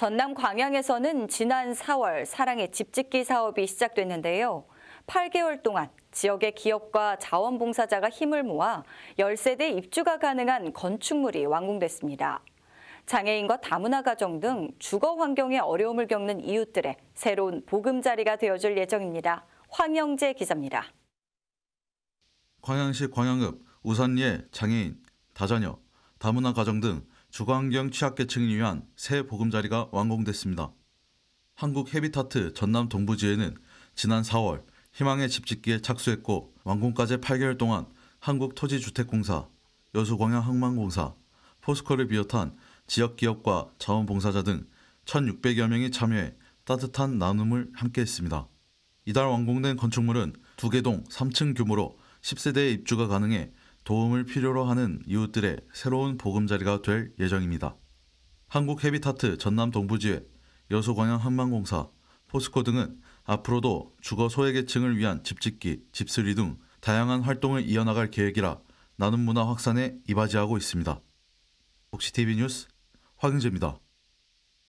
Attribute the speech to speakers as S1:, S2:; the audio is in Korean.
S1: 전남 광양에서는 지난 4월 사랑의 집짓기 사업이 시작됐는데요. 8개월 동안 지역의 기업과 자원봉사자가 힘을 모아 10세대 입주가 가능한 건축물이 완공됐습니다. 장애인과 다문화 가정 등 주거 환경에 어려움을 겪는 이웃들의 새로운 보금자리가 되어줄 예정입니다. 황영재 기자입니다.
S2: 광양시 광양읍 우산리에 장애인, 다자녀, 다문화 가정 등 주거환경 취약계층을 위한 새 보금자리가 완공됐습니다. 한국헤비타트 전남 동부지회는 지난 4월 희망의 집 짓기에 착수했고 완공까지 8개월 동안 한국토지주택공사, 여수광양항만공사, 포스코를 비롯한 지역기업과 자원봉사자 등 1,600여 명이 참여해 따뜻한 나눔을 함께했습니다. 이달 완공된 건축물은 두개동 3층 규모로 10세대의 입주가 가능해 도움을 필요로 하는 이웃들의 새로운 보금자리가 될 예정입니다. 한국헤비타트 전남 동부지회, 여수광양한만공사 포스코 등은 앞으로도 주거 소외계층을 위한 집짓기, 집수리 등 다양한 활동을 이어나갈 계획이라 나눔 문화 확산에 이바지하고 있습니다. 복시TV 뉴스 황영재입니다.